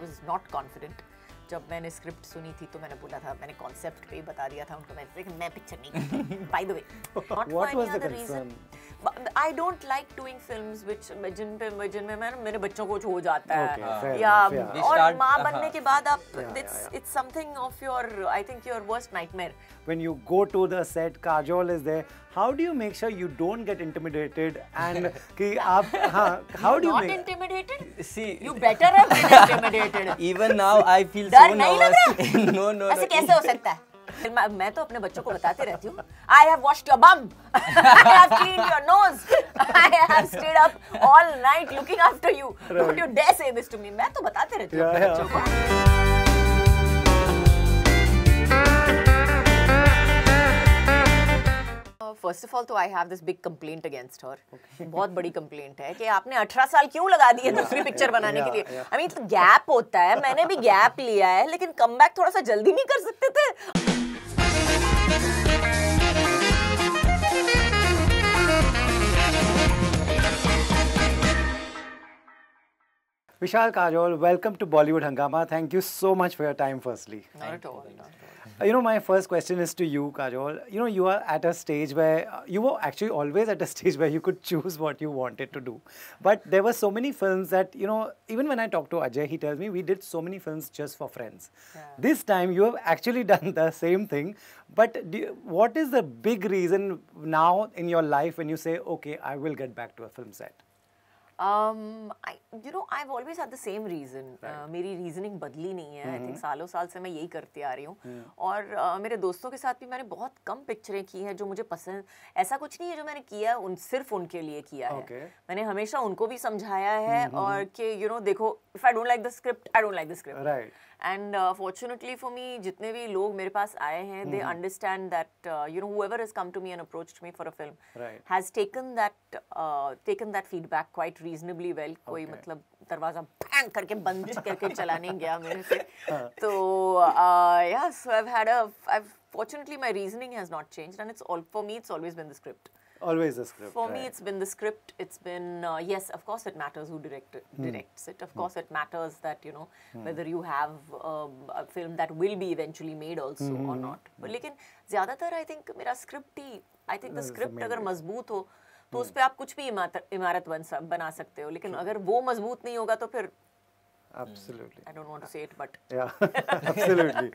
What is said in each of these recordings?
I was not confident जब मैंने script सुनी थी तो मैंने बोला था मैंने कॉन्सेप्ट पे बता दिया था उनको मैं मैं पिक्चर नहीं by the way not for any other reason I don't like doing film जिन पे जिनमें मैं मेरे बच्चों को हो जाता है या fair. और माँ uh-huh. बनने के बाद आप it's it's something of your I think your worst nightmare when you go to the set Kajol is there how do you make sure you don't get intimidated and कि आप हां how do you intimidated see you better have been intimidated even even i I feel nervous no no no ऐसे कैसे हो सकता है मैं तो अपने बच्चों को बताती रहती हूँ I have washed your bum I have clean your nose I have stayed up all night looking after you don't you dare say this to me मैं तो बताती रहती हूँ बच्चों को फर्स्ट ऑफ ऑल तो I have this big complaint against her बहुत बड़ी कंप्लेंट है कि आपने 18 साल क्यों लगा दिए दूसरी पिक्चर बनाने के लिए आई मीन गैप होता है मैंने भी गैप लिया है लेकिन कम थोड़ा सा जल्दी नहीं कर सकते थे Vishal Kajol welcome to Bollywood Hungama thank you so much for your time firstly Uh, you know, my first question is to you, Kajol. You know, you are at a stage where uh, you were actually always at a stage where you could choose what you wanted to do. But there were so many films that, you know, even when I talk to Ajay, he tells me we did so many films just for friends. Yeah. This time you have actually done the same thing. But you, what is the big reason now in your life when you say, okay, I will get back to a film set? um, I, you know, I've always had the same reason. Uh, right. Uh, मेरी reasoning बदली नहीं है I think mm-hmm. सालों साल से मैं यही करती आ रही हूँ yeah. और uh, मेरे दोस्तों के साथ भी मैंने बहुत कम पिक्चरें की हैं जो मुझे पसंद ऐसा कुछ नहीं है जो मैंने किया उन सिर्फ उनके लिए किया okay. है मैंने हमेशा उनको भी समझाया है mm -hmm. और कि यू नो देखो if I don't like the script I don't like the script and uh, fortunately for me jitne bhi log mere paas aaye hain they hmm. understand that uh, you know whoever has come to me and approached me for a film has taken that uh, taken that feedback quite reasonably well okay. koi matlab darwaza bang karke band karke chala nahi gaya mere yeah so i've had a i've fortunately my reasoning has not changed and it's all for me it's always been the script Always the script. For right. me, it's been the script. It's been uh, yes, of course, it matters who direct, hmm. directs it. Of course, hmm. it matters that you know hmm. whether you have um, a film that will be eventually made also hmm. or not. hmm. But लेकिन ज़्यादातर I think मेरा script he I think the script अगर मजबूत हो तो उस पर आप कुछ भी इमारत बन बन बना सकते हो लेकिन अगर वो मजबूत नहीं होगा तो फिर Absolutely. I don't want to say it, but. Yeah, absolutely.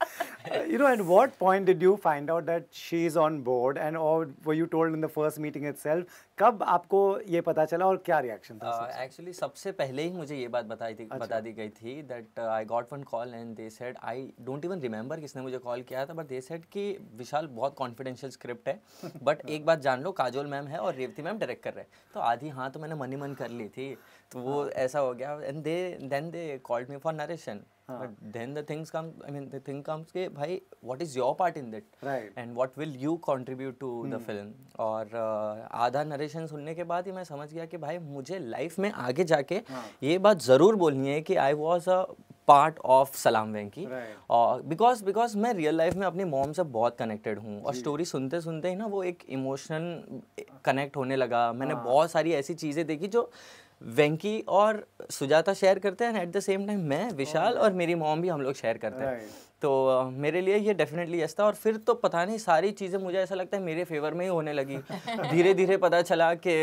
uh, you know, at what point did you find out that she's on board and or were you told in the first meeting itself? कब आपको ये पता चला और क्या reaction था actually uh, सबसे पहले ही मुझे ये बात बताई थी अच्छा. बता दी गई थी that I got one call and they said I don't even remember किसने मुझे कॉल किया था बट दे सेड कि विशाल बहुत कॉन्फिडेंशियल स्क्रिप्ट है बट एक बात जान लो काजोल मैम है और रेवती मैम डायरेक्ट कर रहे हैं तो आधी हाँ तो मैंने मनी मन कर ली थी तो वो हाँ। ऐसा हो गया and they then they called me for narration but then the things come I mean the thing comes के भाई what is your part in that and what will you contribute to the film और uh, आधा narration सुनने के बाद ही मैं समझ गया कि भाई मुझे लाइफ में आगे जाके हाँ। ये बात ज़रूर बोलनी है कि I was a part of Salaam Venky और बिकॉज बिकॉज मैं रियल लाइफ में अपनी मॉम से बहुत कनेक्टेड हूँ और स्टोरी सुनते सुनते ही ना वो एक इमोशन कनेक्ट होने लगा मैंने हाँ। बहुत सारी ऐसी चीज़ें देखी जो वेंकी और सुजाता शेयर करते हैं एट द सेम टाइम मैं विशाल oh. और मेरी मोम भी हम लोग शेयर करते हैं तो मेरे लिए ये डेफिनेटली यस था और फिर तो पता नहीं सारी चीज़ें मुझे ऐसा लगता है मेरे फेवर में ही होने लगी धीरे धीरे पता चला कि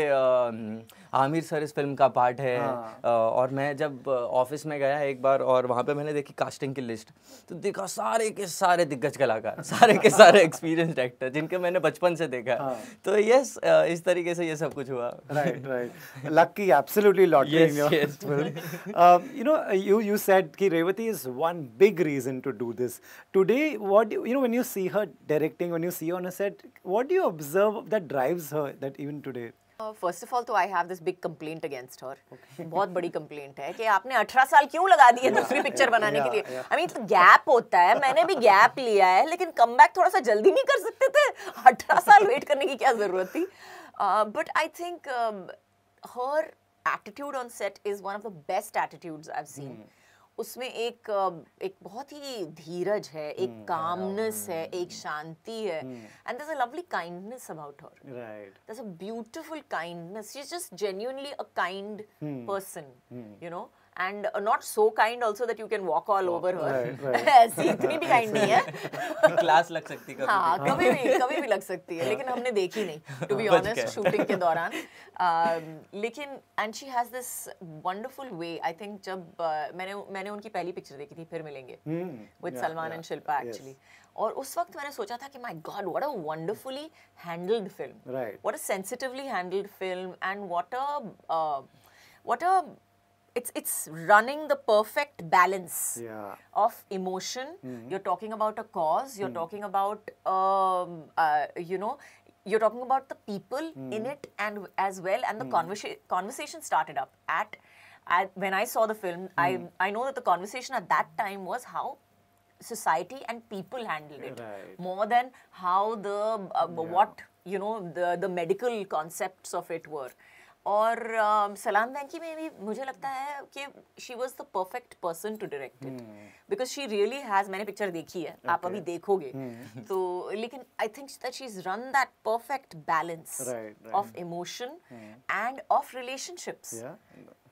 आमिर सर इस फिल्म का पार्ट है हाँ। और मैं जब ऑफिस में गया एक बार और वहाँ पे मैंने देखी कास्टिंग की लिस्ट तो देखा सारे के सारे दिग्गज कलाकार सारे के सारे एक्सपीरियंस एक्टर जिनके मैंने बचपन से देखा हाँ। तो यस इस तरीके से ये सब कुछ हुआ right right lucky absolutely lottery you know you you said कि Revathi is one big reason to do this actors. Today, what you know when you see her directing, when you see her on a set, what do you observe that drives her that even today? First of all तो I have this big complaint against her बहुत बड़ी complaint है कि आपने 18 साल क्यों लगा दिए दूसरी पिक्चर बनाने के लिए आई मीन गैप होता है मैंने भी गैप लिया है लेकिन कम थोड़ा सा जल्दी नहीं कर सकते थे 18 साल वेट करने की क्या जरूरत थी but I think her attitude on set is one of the best attitudes I have seen उसमें एक एक बहुत ही धीरज है एक कामनेस हम्म, हाँ। है एक शांति है and there a lovely kindness about her right a beautiful kindness she is just genuinely a kind person you know and not so kind also that you can walk all over her ऐसी इतनी भी kind नहीं है class लग सकती है हाँ कभी भी कभी भी लग सकती है लेकिन हमने देखी नहीं टू बी ऑनेस्ट शूटिंग के दौरान um, लेकिन and she has this wonderful way I think जब uh, मैंने मैंने उनकी पहली पिक्चर देखी थी Phir Milenge with Salman and Shilpa actually और उस वक्त मैंने सोचा था कि my god what a wonderfully handled film what a sensitively handled film and what a what a it's it's running the perfect balance yeah. of emotion. Mm -hmm. You're talking about a cause. You're mm. talking about um, uh, you know you're talking about the people mm. in it and as well and the hmm. conversa conversation started up at, at when I saw the film. I hmm. I know that the conversation at that time was how society and people handled it right. more than how the uh, yeah. what you know the the medical concepts of it were. और uh, सलाम वैंकी में भी मुझे लगता है कि she was the perfect person to direct it because she really has मैंने picture देखी है okay. आप अभी देखोगे hmm. तो लेकिन I think that she is run that perfect balance of emotion and of relationships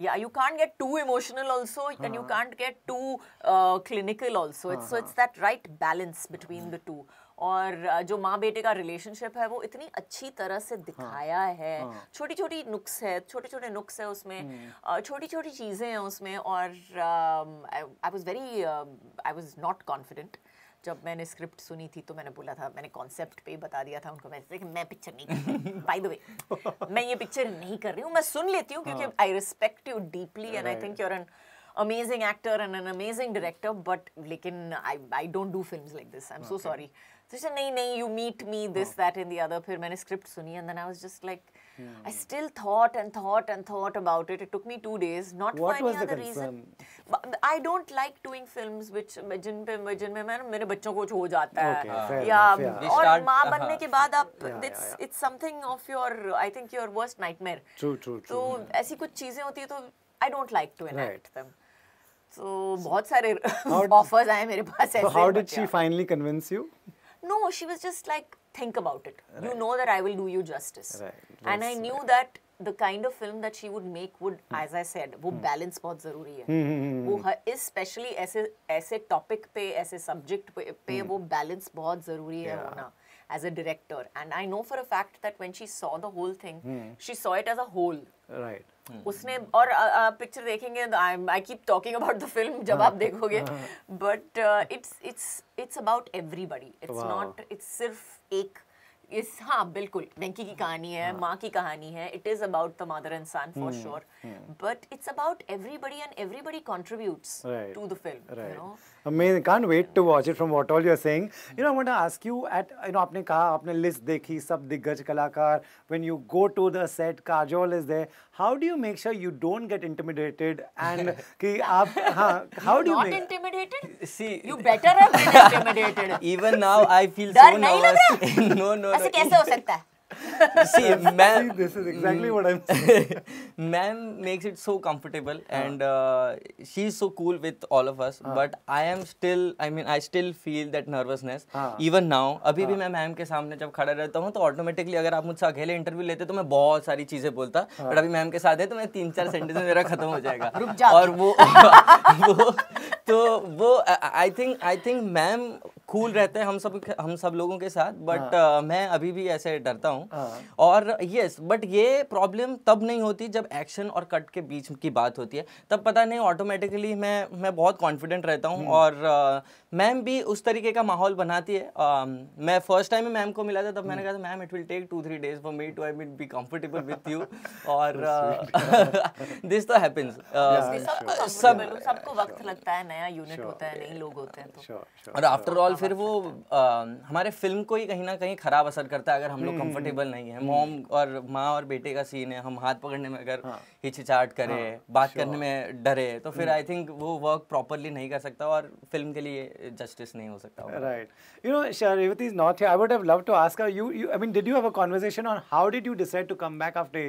yeah you can't get too emotional also uh -huh. and you can't get too uh, clinical also uh -huh. it's, so it's that right balance between the two और जो माँ बेटे का relationship है वो इतनी अच्छी तरह से हाँ, दिखाया हाँ, है छोटी हाँ. छोटी नुक्स है छोटे छोटे नुक्स है उसमें हम्म। छोटी छोटी चीज़ें हैं उसमें और I was very I was not confident जब मैंने स्क्रिप्ट सुनी थी तो मैंने बोला था मैंने कॉन्सेप्ट पे बता दिया था उनको मैंने मैं पिक्चर नहीं कर बाय द वे मैं ये पिक्चर नहीं कर रही हूँ मैं सुन लेती हूँ क्योंकि I respect you deeply and I think you're an amazing actor and an amazing director but लेकिन I I don't do films like this I am so sorry नहीं नहीं you meet me this that in the other फिर मैंने script सुनी and I was just like I still thought and thought and thought about it it took me two days not for any reason I don't like doing film जिन पे जिन में मैं मेरे बच्चों को हो जाता है या और माँ uh-huh. बनने के बाद आप it's it's something of your I think your worst nightmare तो ऐसी कुछ चीजें होती है तो I don't like to unite them तो बहुत सारे ऑफर्स आए मेरे पास ऐसे how did she finally convince you No, she was just like, think about it. Right. You know that I will do you justice. Right. And I knew right. that the kind of film that she would make would, hmm. as I said, वो hmm. balance बहुत ज़रूरी है. Hmm. hmm, hmm वो especially ऐसे ऐसे topic पे ऐसे subject पे, पे hmm. वो balance बहुत ज़रूरी है होना. Yeah. as a director. And I know for a fact that when she saw the whole thing, mm. she saw it as a whole. Right. Hmm. उसने और पिक्चर देखेंगे I keep talking about the film जब आप देखोगे but it's it's it's about everybody it's not it's सिर्फ एक इस हाँ बिल्कुल वेंकी की कहानी है हाँ। माँ की कहानी है it is about the mother and son for sure but it's about everybody and everybody contributes to the film you know Amazing. Can't wait to watch it from what all you're saying. You know, I want to ask you at you know आपने कहा आपने list देखी सब दिग्गज कलाकार. When you go to the set, Kajol is there. How do you make sure you don't get intimidated and कि आप हाँ how do you not make intimidated? See, you better have been intimidated. Even now I feel so nervous. डर नहीं लग रहा? No no. ऐसे कैसे हो सकता है? see, man. See, this is exactly what I'm saying. man makes it so comfortable, uh. huh and uh, she's so cool with all of us. Uh. huh But I am still, I mean, I still feel that nervousness. Uh-huh. Even now, अभी भी मैं ma'am के सामने जब खड़ा रहता हूँ तो ऑटोमेटिकली अगर आप मुझसे अकेले इंटरव्यू लेते तो मैं बहुत सारी चीजें बोलता बट अभी मैम के साथ है तो मैं तीन चार सेंटेंस मेरा खत्म हो जाएगा और वो वो तो वो I think I think ma'am cool रहते हैं हम सब हम सब लोगों के साथ बट हाँ. uh, मैं अभी भी ऐसे डरता हूँ हाँ. और यस yes, बट ये प्रॉब्लम तब नहीं होती जब एक्शन और कट के बीच की बात होती है तब पता नहीं ऑटोमेटिकली मैं मैं बहुत कॉन्फिडेंट रहता हूँ हम्म। और uh, मैम भी उस तरीके का माहौल बनाती है uh, मैं फर्स्ट टाइम मैम को मिला था तब मैंने कहा था ma'am it will take two three days for me to I might be comfortable with you और दिस uh, तो हैपन्स uh, सबको वक्त लगता है नया यूनिट होता है नए लोग होते हैं तो। और आफ्टर ऑल फिर वो हमारे फिल्म को ही कहीं ना कहीं खराब असर करता है अगर हम लोग कंफर्टेबल हम्म, नहीं है हम्म। मॉम और माँ और बेटे का सीन है हम हाथ पकड़ने में अगर हाँ। करें करे हाँ, बात करने में डरे तो फिर आई हम्म। थिंक वो वर्क प्रॉपरली नहीं कर सकता और फिल्म के लिए जस्टिस नहीं हो सकता right you know Revathi is not I would have love to ask you I mean did you have a conversation on how did you decide to come back after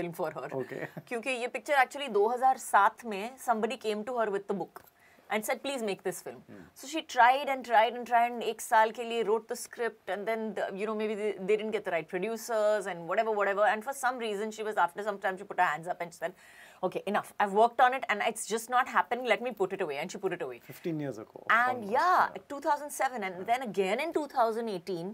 18 क्योंकि ये पिक्चर एक्चुअली 2007 में somebody came to her with the book and said please make this film so she tried and tried and tried एक साल के लिए wrote the script and then you know maybe they didn't get the right producers and whatever whatever and for some reason she was after some time she put her hands up and said okay enough i've worked on it and it's just not happening let me put it away and she put it away 15 years ago and almost, yeah, yeah 2007 and then again in 2018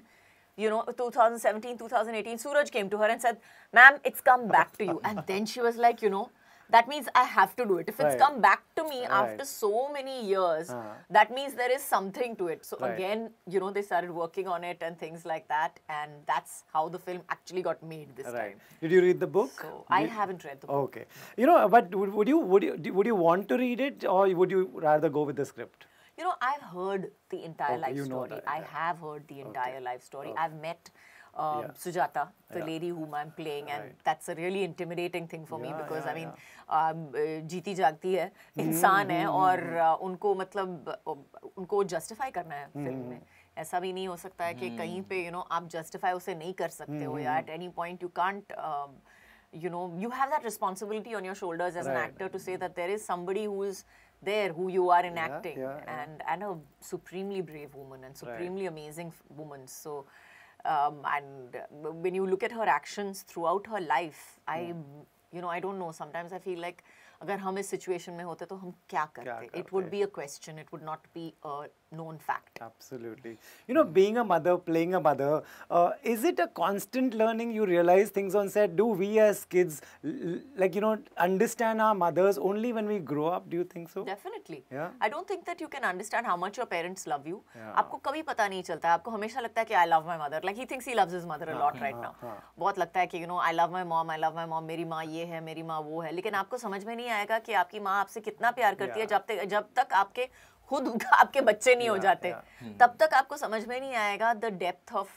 you know, 2017, 2018, Suraj came to her and said, ma'am, it's come back to you. And then she was like, you know, that means I have to do it. If right. it's come back to me right. after so many years, uh -huh. that means there is something to it. So right. again, you know, they started working on it and things like that, and that's how the film actually got made this time. Did you read the book? So I haven't read the book. Okay, you know, but would you would you would you want to read it, or would you rather go with the script? You know, I've heard the entire okay, life story. That, yeah. I have heard the entire okay. life story. Okay. I've met um, yeah. Sujata, the yeah. lady whom I'm playing, and right. that's a really intimidating thing for yeah, me because I mean, um, जीती जागती है, इंसान है और उनको मतलब justify करना है फिल्म में. ऐसा भी नहीं हो सकता है कि कहीं पे यू नो आप जस्टिफाई उसे नहीं कर सकते हो या at any point you can't you know you have that responsibility on your shoulders as an actor to say that there is somebody who is there who you are enacting yeah, yeah, and and a supremely brave woman and supremely right. amazing woman so um, and uh, when you look at her actions throughout her life i hmm. you know i don't know sometimes i feel like अगर हम इस situation में होते तो हम क्या It would be a question. It would not be a. known fact. Absolutely. You know, being a mother, playing a mother, uh, is it a constant learning? You realize things on set. Do we as kids, like, you know, understand our mothers only when we grow up? Do you think so? Definitely. Yeah. I don't think that you can understand how much your parents love you. aapko Yeah. आपको कभी पता नहीं चलता आपको हमेशा लगता है कि I love my mother like he thinks he loves his mother lot right now बहुत लगता है कि you know I love my mom I love my mom मेरी माँ ये है मेरी माँ वो है लेकिन आपको समझ में नहीं आएगा कि आपकी माँ आपसे कितना प्यार करती yeah. hai jab tak jab tak aapke खुद आपके बच्चे नहीं हो जाते तब तक आपको समझ में नहीं आएगा the depth of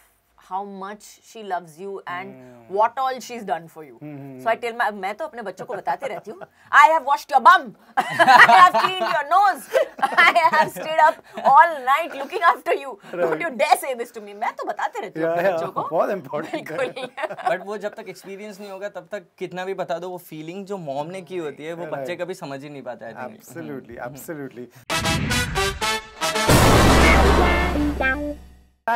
how much she loves you and what all she is done for you so I tell my मैं तो अपने बच्चों को बताते रहती हूँ I have wash your bum I have clean your nose I have stayed up all night looking after you would you dare say this to me मैं तो बताते रहती हूँ yeah, बच्चों को बहुत इंपॉर्टेंट है बट वो जब तक एक्सपीरियंस नहीं होगा तब तक कितना भी बता दो वो फीलिंग जो मॉम ने की होती है वो बच्चे कभी समझ ही नहीं पाता है absolutely absolutely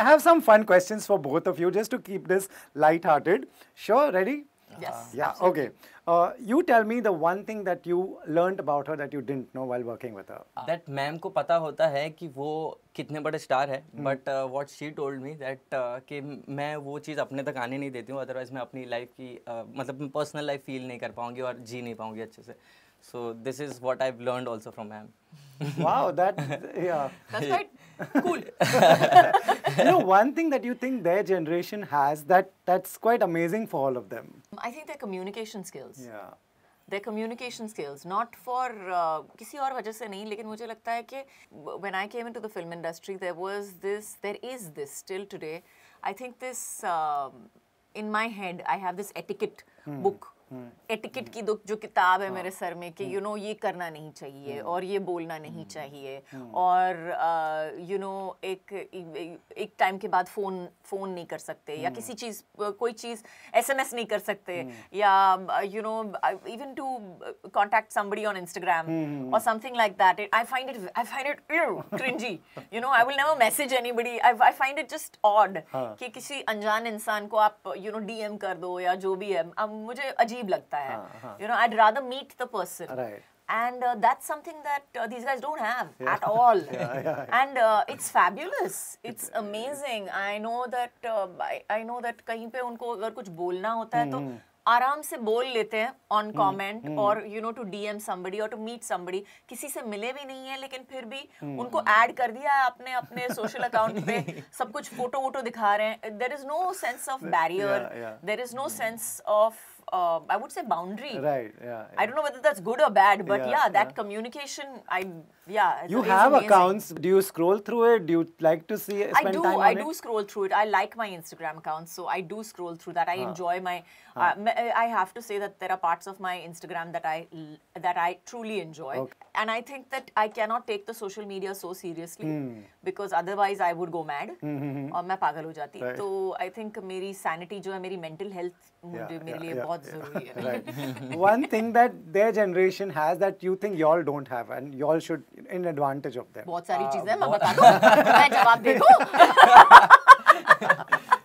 I have some fun questions for both of you just to keep this light-hearted. Sure, ready? Yes. Uh-huh. yeah, absolutely. okay. Uh, you tell me the one thing that you learned about her that you didn't know while working with her. Uh. That ma'am को पता होता है कि वो कितने बड़े star है what she told me that that कि मैं wo चीज़ apne tak aane nahi deti hu. Otherwise, मैं apni life ki uh, मतलब पर्सनल लाइफ फील नहीं कर पाऊँगी और जी नहीं पाऊँगी अच्छे So this is what I've learned also from ma'am. wow, that yeah. That's quite cool. you know, one thing that you think their generation has that that's quite amazing for all of them. I think their communication skills. Yeah. Their communication skills, not for uh, किसी और वजह से नहीं, लेकिन मुझे लगता है कि when I came into the film industry, there was this, there is this still today. I think this um, in my head, I have this etiquette hmm. book etiquette की जो किताब है हाँ। मेरे सर में कि यू हाँ। No ये करना नहीं चाहिए हाँ। और ये बोलना नहीं चाहिए और यू नो एक एक टाइम के बाद फ़ोन फ़ोन नहीं कर सकते या किसी चीज़ कोई चीज़ एसएमएस नहीं कर सकते या you know even to contact somebody on Instagram और something like that I find it I find it cringey you know I will never message anybody I find it just odd कि किसी अनजान इंसान को आप यू नो डीएम कर दो या जो भी है मुझे अजीब अजीब लगता है you know I rather meet the person and uh, that's something that uh, these guys don't have yeah. at all yeah, yeah, yeah. and uh, it's fabulous it's amazing i know that uh, I, I, know that kahin pe unko agar kuch bolna hota hai mm. to आराम से बोल लेते हैं on comment और you know to DM somebody और to meet somebody किसी से मिले भी नहीं है लेकिन फिर भी hmm. उनको ऐड कर दिया है अपने अपने सोशल अकाउंट पे सब कुछ फोटो वोटो दिखा रहे हैं there is no sense of barrier there is no sense of uh, I would say boundary. Right. Yeah, yeah, I don't know whether that's good or bad, but yeah, yeah that communication, I yeah. You have accounts. Do you scroll through it? Do you like to see? I do. I do it? scroll through it. I like my Instagram accounts, so I do scroll through that. I huh. enjoy my. Huh. Uh, uh, I have to say that there are parts of my Instagram that I that I truly enjoy, okay. and I think that I cannot take the social media so seriously hmm. because otherwise I would go mad और मैं पागल हो जाती तो I think मेरी sanity जो है मेरी मेंटल हेल्थ मुझे मेरे लिए बहुत बहुत जरूरी है बहुत सारी uh, चीजें मैं बता मैं जवाब दे दूं मैं बता दूं मैं जवाब दे दूं मैं बता दूं मैं जवाब दे दूं मैं बता दूं मैं बता दूं मैं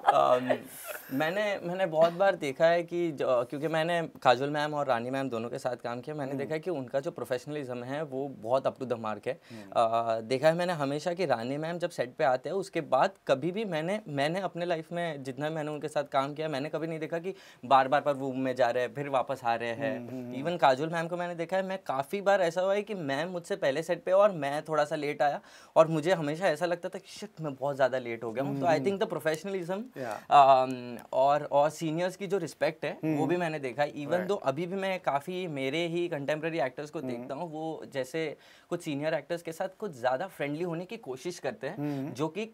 जवाब दे दूं मैंने मैंने बहुत बार देखा है कि क्योंकि मैंने काजल मैम और रानी मैम दोनों के साथ काम किया मैंने हम्म। देखा है कि उनका जो प्रोफेशनलिज्म है वो बहुत अप टू द मार्क है आ, हम्म। देखा है मैंने हमेशा कि रानी मैम जब सेट पे आते हैं उसके बाद कभी भी मैंने मैंने अपने लाइफ में जितना मैंने उनके साथ काम किया मैंने कभी नहीं देखा कि बार बार पर रूम में जा रहे हैं फिर वापस आ रहे हैं इवन हम्म, काजल मैम को मैंने देखा है मैं काफ़ी बार ऐसा हुआ है कि मैम मुझसे पहले सेट पर और मैं थोड़ा सा लेट आया और मुझे हमेशा ऐसा लगता था कि शिट मैं बहुत ज़्यादा लेट हो गया हूँ तो आई थिंक द प्रोफेशनलिज्म और और सीनियर्स की जो रिस्पेक्ट है वो हम्म। भी मैंने देखा इवन दो अभी भी मैं काफ़ी मेरे ही कंटेम्प्रेरी एक्टर्स को देखता हम्म। हूँ वो जैसे कुछ सीनियर एक्टर्स के साथ कुछ ज़्यादा फ्रेंडली होने की कोशिश करते हैं हम्म। जो कि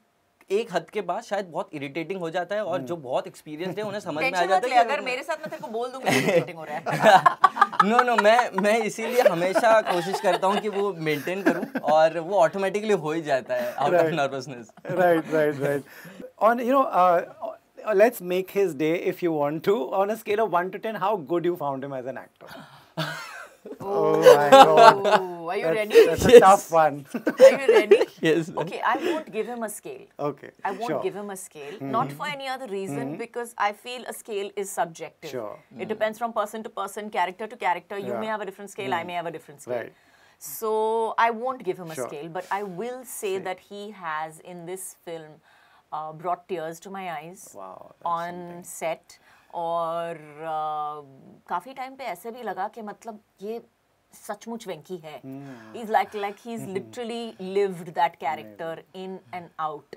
एक हद के बाद शायद बहुत इरिटेटिंग हो जाता है और जो बहुत एक्सपीरियंस है उन्हें समझ में आ जाता है अगर मेरे साथ मैं तेरे को बोल दूंगा इरिटेटिंग हो रहा है नो नो मैं मैं इसीलिए हमेशा कोशिश करता हूँ कि वो मेंटेन करूँ और वो ऑटोमेटिकली हो ही जाता है out of nervousness right right right on you know Uh, let's make his day if you want to. On a scale of 1 to 10, how good you found him as an actor? Oh, my god. are you that's, ready? That's a yes. tough one. Are you ready? yes. Okay, I won't give him a scale. Okay. I won't sure. give him a scale. Mm -hmm. Not for any other reason, mm -hmm. because I feel a scale is subjective. Sure. It mm-hmm. depends from person to person, character to character. You yeah. may have a different scale, I mm-hmm. may have a different scale. Right. So I won't give him a scale, but I will say that he has in this film uh, brought tears to my eyes wow, on something. set और uh, काफ़ी time पे ऐसे भी लगा कि मतलब ये सचमुच वेंकी है is like like he is literally lived that character in and out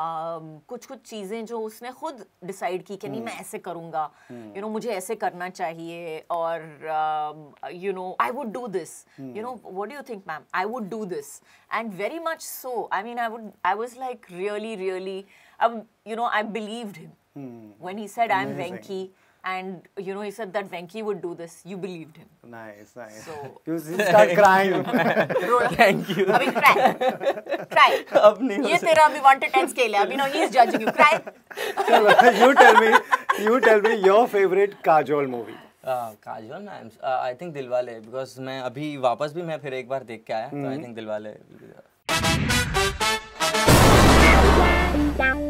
Um, कुछ कुछ चीज़ें जो उसने खुद डिसाइड की कि नहीं मैं हम्म। ऐसे करूँगा यू नो मुझे ऐसे करना चाहिए और you know I would do this you know what do you think ma'am I would do this and very much so I mean I would I was like really really अब you know I believed him when he said I am Venky and you know he said that Venki would do this. You believed him. Nice, nice. So you start crying. Thank you. I mean, cry, cry. Abhi. नहीं. ये Abhi one to ten scale है. अभी now he is judging you. Cry. you tell me, you tell me your favorite Kajol movie. Casual? Ma'am I think Dilwale because मैं अभी वापस भी मैं फिर एक बार देख के आया तो आई थिंक दिलवाले